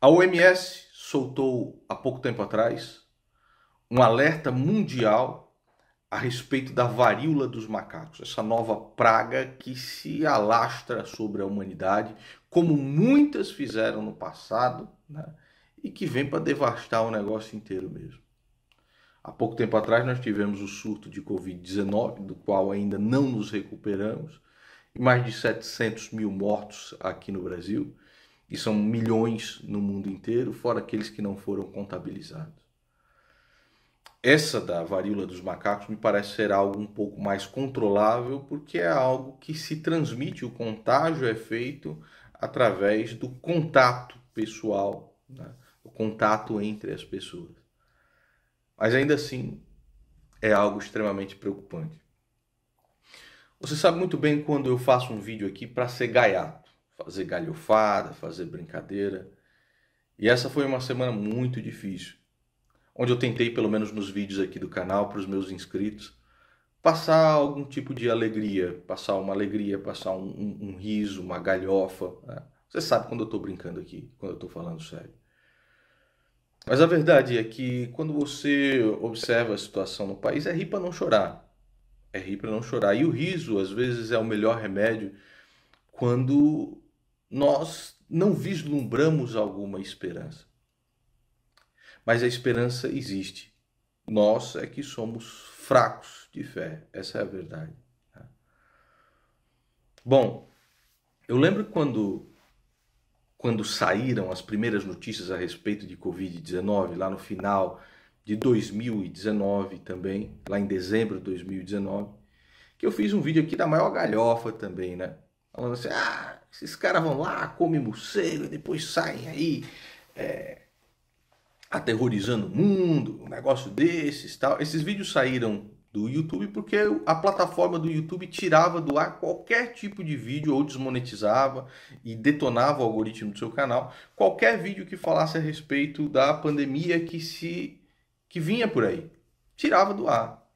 A OMS soltou há pouco tempo atrás um alerta mundial a respeito da varíola dos macacos, essa nova praga que se alastra sobre a humanidade, como muitas fizeram no passado, né? e que vem para devastar o negócio inteiro mesmo. Há pouco tempo atrás nós tivemos o surto de Covid-19, do qual ainda não nos recuperamos, e mais de 700 mil mortos aqui no Brasil e são milhões no mundo inteiro, fora aqueles que não foram contabilizados. Essa da varíola dos macacos me parece ser algo um pouco mais controlável, porque é algo que se transmite, o contágio é feito através do contato pessoal, né? o contato entre as pessoas. Mas ainda assim, é algo extremamente preocupante. Você sabe muito bem quando eu faço um vídeo aqui para ser gaiato fazer galhofada, fazer brincadeira. E essa foi uma semana muito difícil, onde eu tentei, pelo menos nos vídeos aqui do canal, para os meus inscritos, passar algum tipo de alegria, passar uma alegria, passar um, um, um riso, uma galhofa. Né? Você sabe quando eu estou brincando aqui, quando eu estou falando sério. Mas a verdade é que quando você observa a situação no país, é rir para não chorar. É rir para não chorar. E o riso, às vezes, é o melhor remédio quando nós não vislumbramos alguma esperança. Mas a esperança existe. Nós é que somos fracos de fé. Essa é a verdade. Tá? Bom, eu lembro quando quando saíram as primeiras notícias a respeito de Covid-19, lá no final de 2019 também, lá em dezembro de 2019, que eu fiz um vídeo aqui da maior galhofa também, né? falando assim: ah, esses caras vão lá, comem morcego e depois saem aí é, aterrorizando o mundo, um negócio desses tal. Esses vídeos saíram do YouTube porque a plataforma do YouTube tirava do ar qualquer tipo de vídeo ou desmonetizava e detonava o algoritmo do seu canal, qualquer vídeo que falasse a respeito da pandemia que se que vinha por aí. Tirava do ar.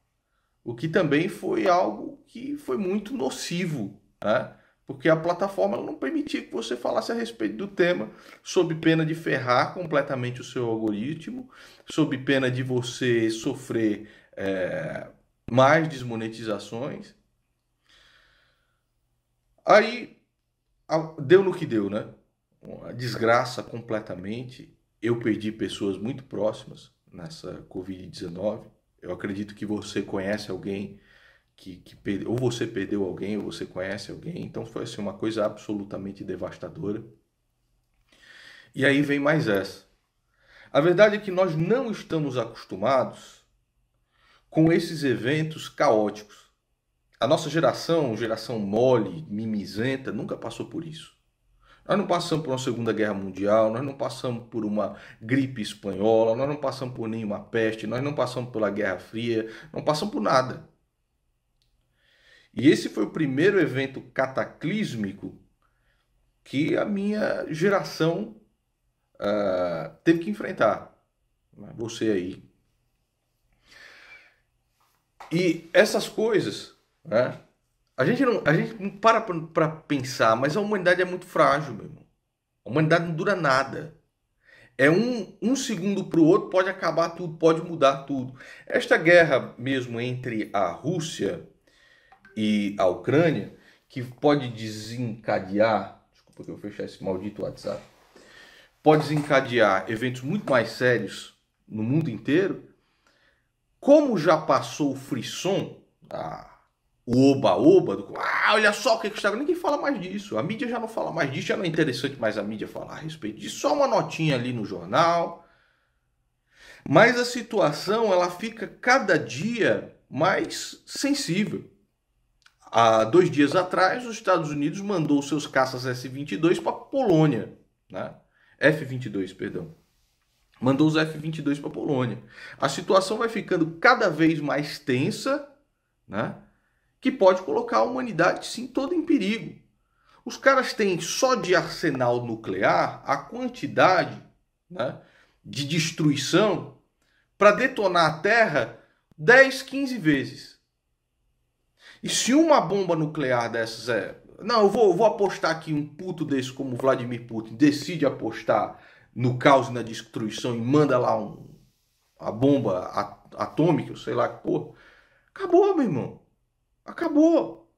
O que também foi algo que foi muito nocivo, né? porque a plataforma não permitia que você falasse a respeito do tema, sob pena de ferrar completamente o seu algoritmo, sob pena de você sofrer é, mais desmonetizações. Aí deu no que deu, né? Uma desgraça completamente. Eu perdi pessoas muito próximas nessa Covid-19. Eu acredito que você conhece alguém que, que perde, ou você perdeu alguém, ou você conhece alguém. Então foi assim, uma coisa absolutamente devastadora. E aí vem mais essa. A verdade é que nós não estamos acostumados com esses eventos caóticos. A nossa geração, geração mole, mimizenta, nunca passou por isso. Nós não passamos por uma Segunda Guerra Mundial, nós não passamos por uma gripe espanhola, nós não passamos por nenhuma peste, nós não passamos pela Guerra Fria, não passamos por nada. E esse foi o primeiro evento cataclísmico que a minha geração uh, teve que enfrentar. Né? Você aí. E essas coisas, né? A gente não, a gente não para para pensar, mas a humanidade é muito frágil, meu irmão. A humanidade não dura nada. É um, um segundo para o outro, pode acabar tudo, pode mudar tudo. Esta guerra mesmo entre a Rússia e a Ucrânia, que pode desencadear, desculpa que eu fechar esse maldito WhatsApp, pode desencadear eventos muito mais sérios no mundo inteiro, como já passou o frisson, a, o oba-oba, do ah, olha só o que, está ninguém fala mais disso, a mídia já não fala mais disso, já não é interessante mais a mídia falar a respeito disso, só uma notinha ali no jornal. Mas a situação ela fica cada dia mais sensível. Há dois dias atrás, os Estados Unidos mandou seus caças S-22 para a Polônia, né? F-22, perdão. Mandou os F-22 para a Polônia. A situação vai ficando cada vez mais tensa, né? que pode colocar a humanidade, sim, toda em perigo. Os caras têm só de arsenal nuclear a quantidade né, de destruição para detonar a Terra 10, 15 vezes. E se uma bomba nuclear dessas é. Não, eu vou, vou apostar aqui um puto desse como Vladimir Putin decide apostar no caos e na destruição e manda lá um, a bomba atômica, sei lá que porra. Acabou, meu irmão. Acabou.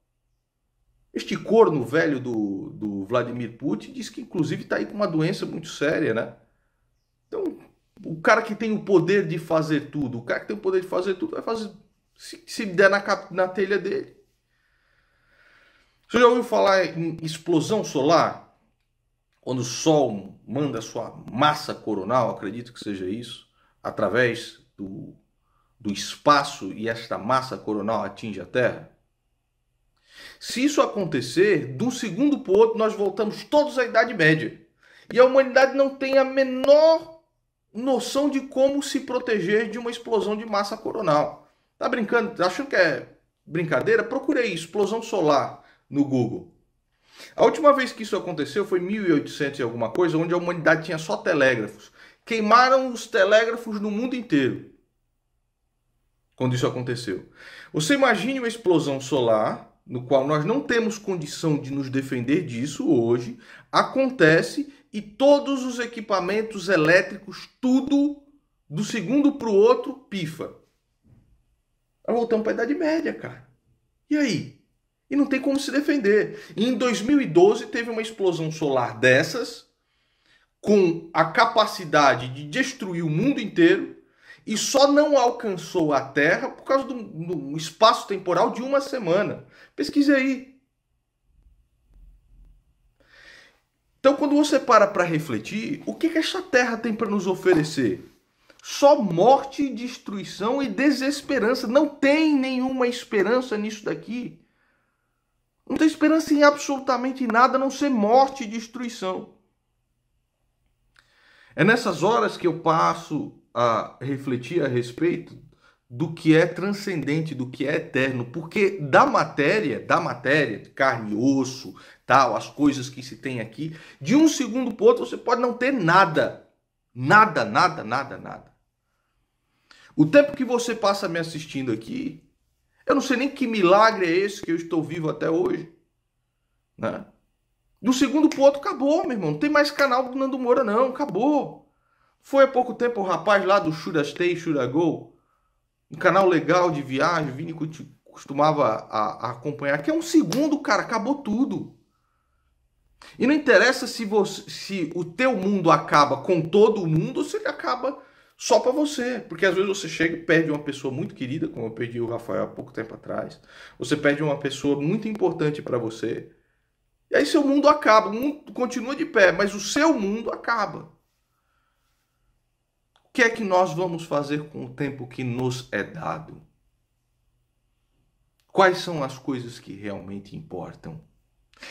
Este corno velho do, do Vladimir Putin diz que, inclusive, está aí com uma doença muito séria, né? Então, o cara que tem o poder de fazer tudo, o cara que tem o poder de fazer tudo, vai fazer se, se der na, na telha dele. Você já ouviu falar em explosão solar? Quando o Sol manda sua massa coronal, acredito que seja isso, através do, do espaço e esta massa coronal atinge a Terra? Se isso acontecer, de um segundo para o outro, nós voltamos todos à Idade Média. E a humanidade não tem a menor noção de como se proteger de uma explosão de massa coronal. Tá brincando? Tá achando que é brincadeira? Procurei explosão solar no Google. A última vez que isso aconteceu foi 1800 e alguma coisa, onde a humanidade tinha só telégrafos. Queimaram os telégrafos no mundo inteiro. Quando isso aconteceu. Você imagine uma explosão solar, no qual nós não temos condição de nos defender disso hoje, acontece e todos os equipamentos elétricos, tudo do segundo para o outro, pifa. Nós voltamos para a Idade Média, cara. E aí? e não tem como se defender. E em 2012 teve uma explosão solar dessas, com a capacidade de destruir o mundo inteiro, e só não alcançou a Terra por causa de um espaço temporal de uma semana. Pesquise aí. Então, quando você para para refletir, o que, que essa Terra tem para nos oferecer? Só morte, destruição e desesperança. Não tem nenhuma esperança nisso daqui. Não tem esperança em absolutamente nada a não ser morte e destruição. É nessas horas que eu passo a refletir a respeito do que é transcendente, do que é eterno, porque da matéria, da matéria, carne, osso, tal, as coisas que se tem aqui, de um segundo para outro você pode não ter nada. Nada, nada, nada, nada. O tempo que você passa me assistindo aqui, eu não sei nem que milagre é esse que eu estou vivo até hoje. Né? Do segundo ponto acabou, meu irmão. Não tem mais canal do Nando Moura, não. Acabou. Foi há pouco tempo o um rapaz lá do Shura Stay, Shura Go, um canal legal de viagem, Vini costumava a, a acompanhar, que é um segundo, cara, acabou tudo. E não interessa se, você, se o teu mundo acaba com todo mundo ou se ele acaba só para você, porque às vezes você chega e perde uma pessoa muito querida, como eu perdi o Rafael há pouco tempo atrás. Você perde uma pessoa muito importante para você. E aí seu mundo acaba, o mundo continua de pé, mas o seu mundo acaba. O que é que nós vamos fazer com o tempo que nos é dado? Quais são as coisas que realmente importam?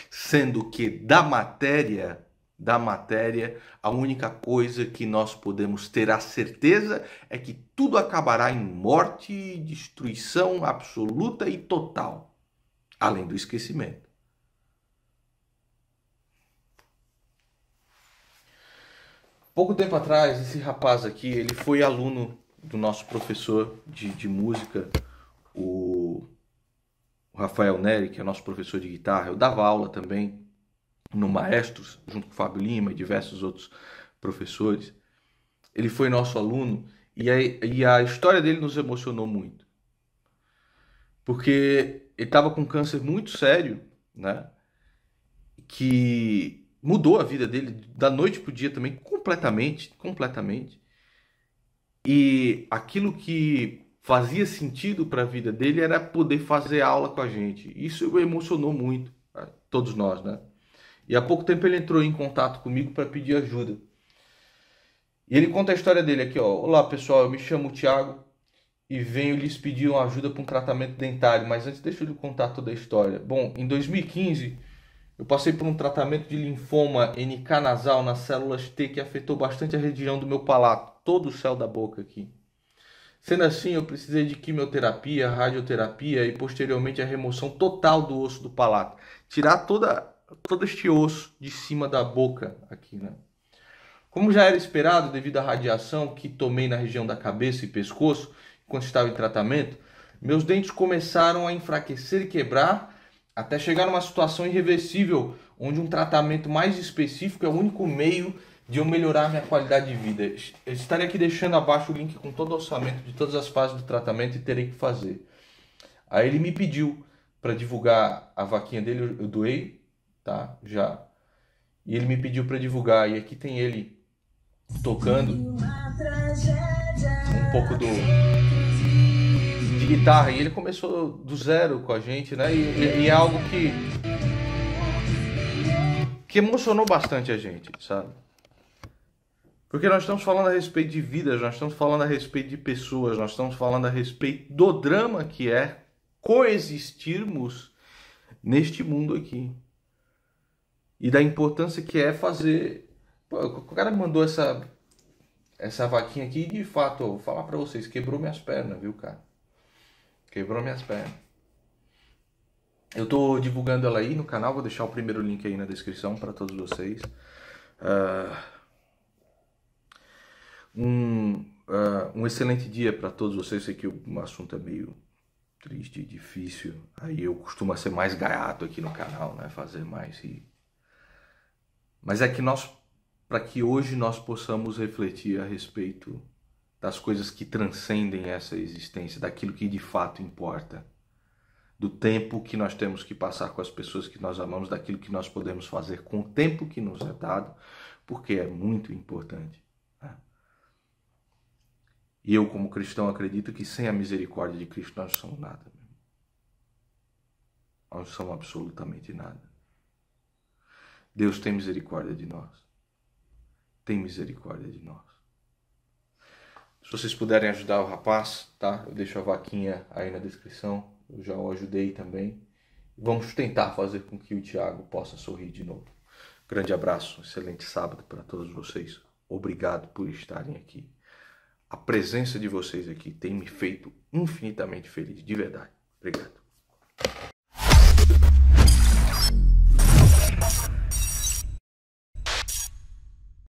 Sendo que da matéria da matéria, a única coisa que nós podemos ter a certeza é que tudo acabará em morte, e destruição absoluta e total, além do esquecimento. Pouco tempo atrás, esse rapaz aqui, ele foi aluno do nosso professor de, de música, o Rafael Neri, que é nosso professor de guitarra. Eu dava aula também no Maestros, junto com o Fábio Lima e diversos outros professores. Ele foi nosso aluno e a, e a história dele nos emocionou muito. Porque ele estava com câncer muito sério, né? Que mudou a vida dele da noite para o dia também, completamente, completamente. E aquilo que fazia sentido para a vida dele era poder fazer aula com a gente. Isso emocionou muito, todos nós, né? E há pouco tempo ele entrou em contato comigo para pedir ajuda. E ele conta a história dele aqui, ó. Olá, pessoal, eu me chamo Thiago e venho lhes pedir uma ajuda para um tratamento dentário, mas antes deixa eu lhe contar toda a história. Bom, em 2015 eu passei por um tratamento de linfoma NK nasal nas células T que afetou bastante a região do meu palato, todo o céu da boca aqui. Sendo assim, eu precisei de quimioterapia, radioterapia e posteriormente a remoção total do osso do palato. Tirar toda todo este osso de cima da boca aqui, né? Como já era esperado devido à radiação que tomei na região da cabeça e pescoço quando estava em tratamento, meus dentes começaram a enfraquecer e quebrar até chegar numa situação irreversível, onde um tratamento mais específico é o único meio de eu melhorar minha qualidade de vida. Eu estarei aqui deixando abaixo o link com todo o orçamento de todas as fases do tratamento e terei que fazer. Aí ele me pediu para divulgar a vaquinha dele, eu doei tá? Já. E ele me pediu para divulgar e aqui tem ele tocando um pouco do de guitarra e ele começou do zero com a gente, né? E, e é algo que que emocionou bastante a gente, sabe? Porque nós estamos falando a respeito de vidas, nós estamos falando a respeito de pessoas, nós estamos falando a respeito do drama que é coexistirmos neste mundo aqui e da importância que é fazer. Pô, o cara me mandou essa essa vaquinha aqui de fato, vou falar para vocês, quebrou minhas pernas, viu, cara? Quebrou minhas pernas. Eu tô divulgando ela aí no canal, vou deixar o primeiro link aí na descrição para todos vocês. Uh, um, uh, um excelente dia para todos vocês. Sei que o assunto é meio triste, difícil. Aí eu costumo ser mais gaiato aqui no canal, né? Fazer mais e mas é que nós, para que hoje nós possamos refletir a respeito das coisas que transcendem essa existência, daquilo que de fato importa, do tempo que nós temos que passar com as pessoas que nós amamos, daquilo que nós podemos fazer com o tempo que nos é dado, porque é muito importante. Né? E eu, como cristão, acredito que sem a misericórdia de Cristo nós não somos nada. Nós não somos absolutamente nada. Deus tem misericórdia de nós. Tem misericórdia de nós. Se vocês puderem ajudar o rapaz, tá? Eu deixo a vaquinha aí na descrição. Eu já o ajudei também. Vamos tentar fazer com que o Tiago possa sorrir de novo. Grande abraço, excelente sábado para todos vocês. Obrigado por estarem aqui. A presença de vocês aqui tem me feito infinitamente feliz, de verdade. Obrigado.